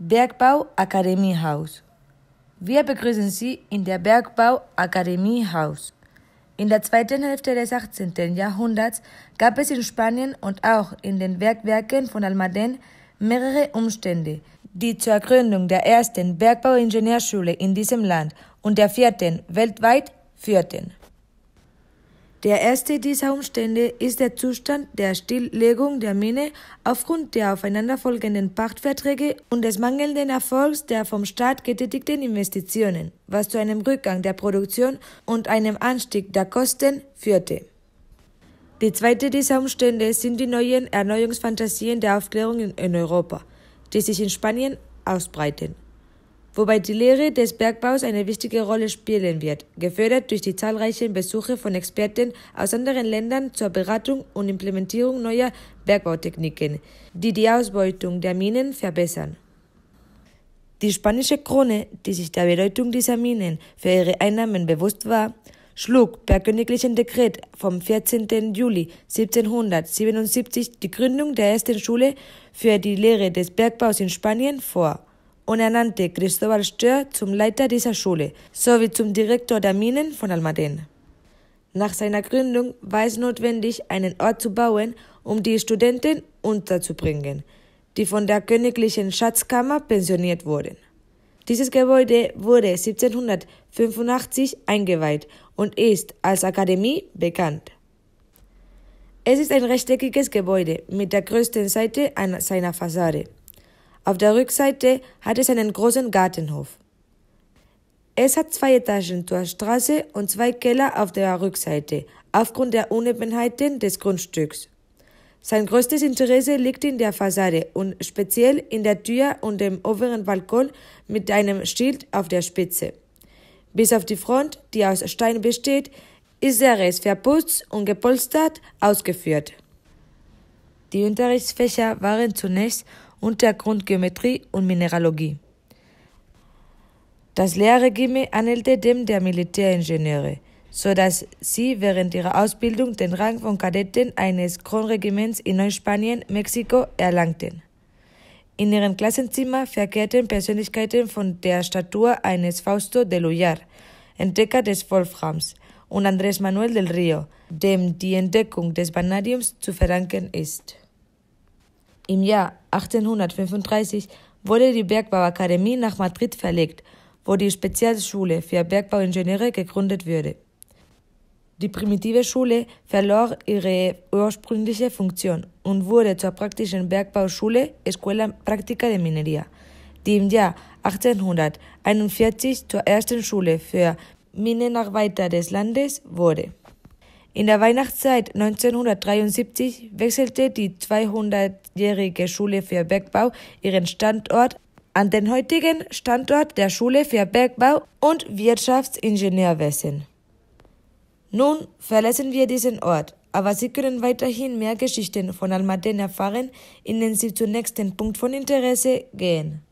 Bergbau Akademie Haus. Wir begrüßen Sie in der Bergbau Akademie Haus. In der zweiten Hälfte des 18. Jahrhunderts gab es in Spanien und auch in den Bergwerken von Almaden mehrere Umstände, die zur Gründung der ersten Bergbauingenieurschule in diesem Land und der vierten weltweit führten. Der erste dieser Umstände ist der Zustand der Stilllegung der Mine aufgrund der aufeinanderfolgenden Pachtverträge und des mangelnden Erfolgs der vom Staat getätigten Investitionen, was zu einem Rückgang der Produktion und einem Anstieg der Kosten führte. Die zweite dieser Umstände sind die neuen Erneuerungsfantasien der Aufklärung in Europa, die sich in Spanien ausbreiten wobei die Lehre des Bergbaus eine wichtige Rolle spielen wird, gefördert durch die zahlreichen Besuche von Experten aus anderen Ländern zur Beratung und Implementierung neuer Bergbautechniken, die die Ausbeutung der Minen verbessern. Die spanische Krone, die sich der Bedeutung dieser Minen für ihre Einnahmen bewusst war, schlug per königlichem Dekret vom 14. Juli 1777 die Gründung der ersten Schule für die Lehre des Bergbaus in Spanien vor und ernannte Cristóbal Stör zum Leiter dieser Schule sowie zum Direktor der Minen von Almaden. Nach seiner Gründung war es notwendig, einen Ort zu bauen, um die Studenten unterzubringen, die von der königlichen Schatzkammer pensioniert wurden. Dieses Gebäude wurde 1785 eingeweiht und ist als Akademie bekannt. Es ist ein rechteckiges Gebäude mit der größten Seite an seiner Fassade. Auf der Rückseite hat es einen großen Gartenhof. Es hat zwei Etagen zur Straße und zwei Keller auf der Rückseite, aufgrund der Unebenheiten des Grundstücks. Sein größtes Interesse liegt in der Fassade und speziell in der Tür und dem oberen Balkon mit einem Schild auf der Spitze. Bis auf die Front, die aus Stein besteht, ist der Rest verputzt und gepolstert ausgeführt. Die Unterrichtsfächer waren zunächst Untergrundgeometrie und Mineralogie. Das Lehrregime ähnelte dem der Militäringenieure, so dass sie während ihrer Ausbildung den Rang von Kadetten eines Kronregiments in Neuspanien, Mexiko, erlangten. In ihrem Klassenzimmer verkehrten Persönlichkeiten von der Statur eines Fausto de Lullar, Entdecker des Wolframs, und Andrés Manuel del Rio, dem die Entdeckung des Vanadiums zu verdanken ist. Im Jahr 1835 wurde die Bergbauakademie nach Madrid verlegt, wo die Spezialschule für Bergbauingenieure gegründet wurde. Die primitive Schule verlor ihre ursprüngliche Funktion und wurde zur praktischen Bergbauschule Escuela Práctica de Minería, die im Jahr 1841 zur ersten Schule für Minenarbeiter des Landes wurde. In der Weihnachtszeit 1973 wechselte die 200-jährige Schule für Bergbau ihren Standort an den heutigen Standort der Schule für Bergbau und Wirtschaftsingenieurwesen. Nun verlassen wir diesen Ort, aber Sie können weiterhin mehr Geschichten von Almaden erfahren, in den Sie zum nächsten Punkt von Interesse gehen.